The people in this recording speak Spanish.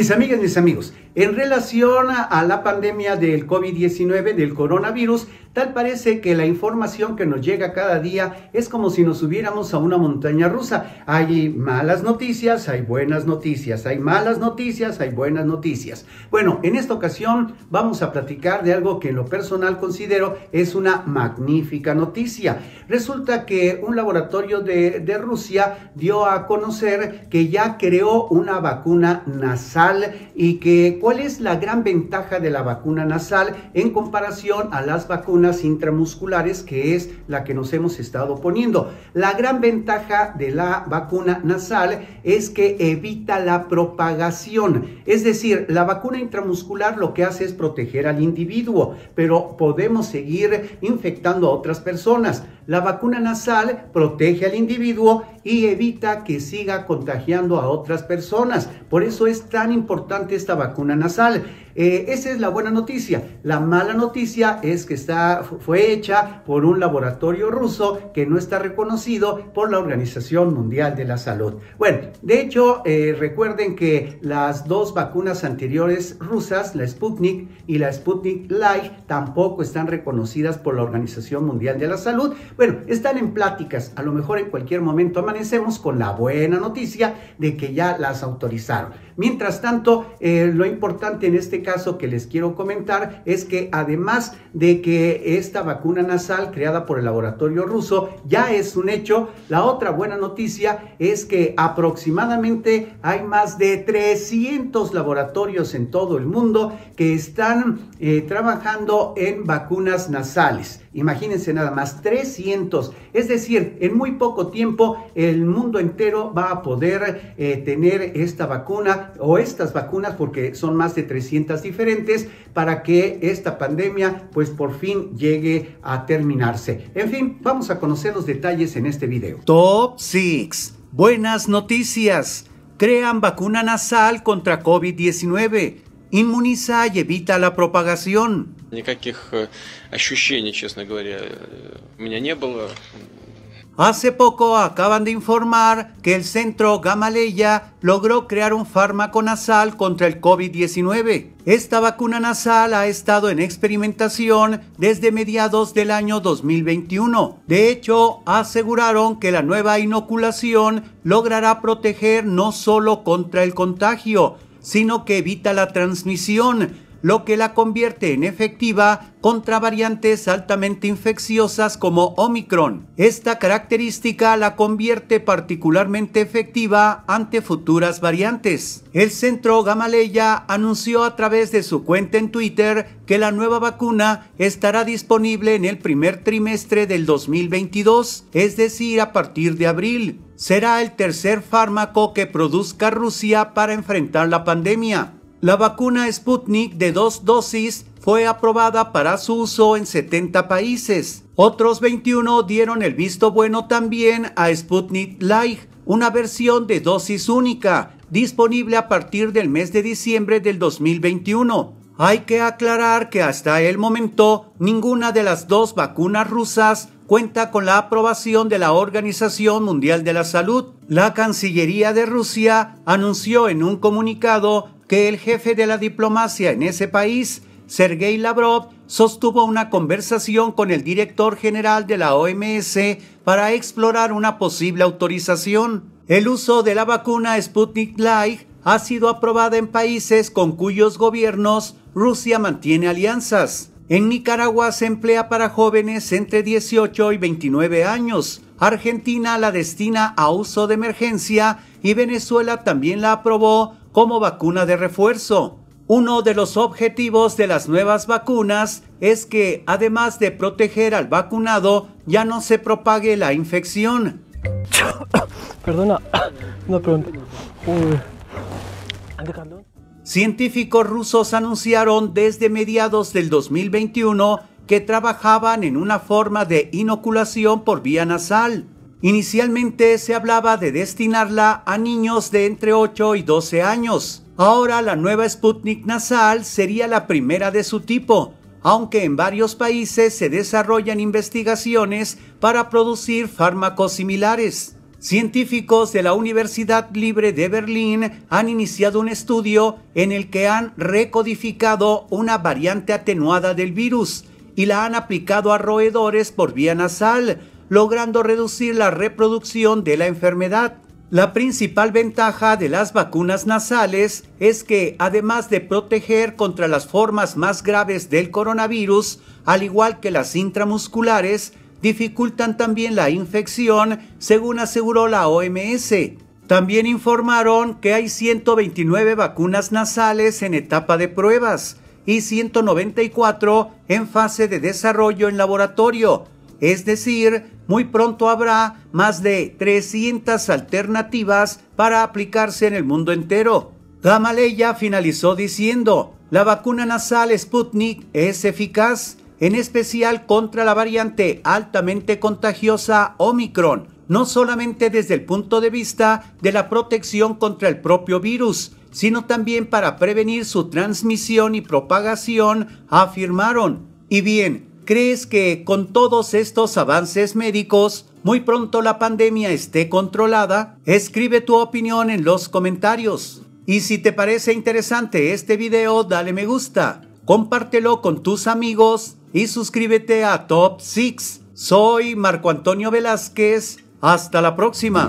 Mis amigas, mis amigos, en relación a la pandemia del COVID-19, del coronavirus, tal parece que la información que nos llega cada día es como si nos subiéramos a una montaña rusa. Hay malas noticias, hay buenas noticias, hay malas noticias, hay buenas noticias. Bueno, en esta ocasión vamos a platicar de algo que en lo personal considero es una magnífica noticia. Resulta que un laboratorio de, de Rusia dio a conocer que ya creó una vacuna nasal y que ¿Cuál es la gran ventaja de la vacuna nasal en comparación a las vacunas intramusculares, que es la que nos hemos estado poniendo? La gran ventaja de la vacuna nasal es que evita la propagación. Es decir, la vacuna intramuscular lo que hace es proteger al individuo, pero podemos seguir infectando a otras personas. La vacuna nasal protege al individuo y evita que siga contagiando a otras personas. Por eso es tan importante esta vacuna nasal. Eh, esa es la buena noticia. La mala noticia es que está, fue hecha por un laboratorio ruso que no está reconocido por la Organización Mundial de la Salud. Bueno, de hecho, eh, recuerden que las dos vacunas anteriores rusas, la Sputnik y la Sputnik Live tampoco están reconocidas por la Organización Mundial de la Salud. Bueno, están en pláticas. A lo mejor en cualquier momento amanecemos con la buena noticia de que ya las autorizaron. Mientras tanto, eh, lo importante en este caso que les quiero comentar es que además de que esta vacuna nasal creada por el laboratorio ruso ya es un hecho, la otra buena noticia es que aproximadamente hay más de 300 laboratorios en todo el mundo que están eh, trabajando en vacunas nasales. Imagínense nada más, 300. Es decir, en muy poco tiempo el mundo entero va a poder eh, tener esta vacuna o estas vacunas, porque son más de 300 diferentes, para que esta pandemia pues por fin llegue a terminarse. En fin, vamos a conocer los detalles en este video. Top 6. Buenas noticias. Crean vacuna nasal contra COVID-19 Inmuniza y evita la propagación. Э, честно говоря, э, Hace poco acaban de informar que el centro Gamaleya logró crear un fármaco nasal contra el COVID-19. Esta vacuna nasal ha estado en experimentación desde mediados del año 2021. De hecho, aseguraron que la nueva inoculación logrará proteger no solo contra el contagio, sino que evita la transmisión lo que la convierte en efectiva contra variantes altamente infecciosas como Omicron. Esta característica la convierte particularmente efectiva ante futuras variantes. El centro Gamaleya anunció a través de su cuenta en Twitter que la nueva vacuna estará disponible en el primer trimestre del 2022, es decir, a partir de abril. Será el tercer fármaco que produzca Rusia para enfrentar la pandemia. La vacuna Sputnik de dos dosis fue aprobada para su uso en 70 países. Otros 21 dieron el visto bueno también a Sputnik Light, una versión de dosis única, disponible a partir del mes de diciembre del 2021. Hay que aclarar que hasta el momento ninguna de las dos vacunas rusas cuenta con la aprobación de la Organización Mundial de la Salud. La Cancillería de Rusia anunció en un comunicado que el jefe de la diplomacia en ese país, Sergei Lavrov, sostuvo una conversación con el director general de la OMS para explorar una posible autorización. El uso de la vacuna Sputnik Light ha sido aprobada en países con cuyos gobiernos Rusia mantiene alianzas. En Nicaragua se emplea para jóvenes entre 18 y 29 años. Argentina la destina a uso de emergencia y Venezuela también la aprobó como vacuna de refuerzo. Uno de los objetivos de las nuevas vacunas es que, además de proteger al vacunado, ya no se propague la infección. Perdona, Científicos rusos anunciaron desde mediados del 2021 que trabajaban en una forma de inoculación por vía nasal. Inicialmente se hablaba de destinarla a niños de entre 8 y 12 años. Ahora la nueva Sputnik nasal sería la primera de su tipo, aunque en varios países se desarrollan investigaciones para producir fármacos similares. Científicos de la Universidad Libre de Berlín han iniciado un estudio en el que han recodificado una variante atenuada del virus y la han aplicado a roedores por vía nasal, logrando reducir la reproducción de la enfermedad. La principal ventaja de las vacunas nasales es que, además de proteger contra las formas más graves del coronavirus, al igual que las intramusculares, dificultan también la infección, según aseguró la OMS. También informaron que hay 129 vacunas nasales en etapa de pruebas y 194 en fase de desarrollo en laboratorio, es decir, muy pronto habrá más de 300 alternativas para aplicarse en el mundo entero. Gamaleya finalizó diciendo, la vacuna nasal Sputnik es eficaz, en especial contra la variante altamente contagiosa Omicron, no solamente desde el punto de vista de la protección contra el propio virus, sino también para prevenir su transmisión y propagación, afirmaron. Y bien, ¿Crees que con todos estos avances médicos muy pronto la pandemia esté controlada? Escribe tu opinión en los comentarios. Y si te parece interesante este video, dale me gusta, compártelo con tus amigos y suscríbete a Top 6. Soy Marco Antonio Velázquez. Hasta la próxima.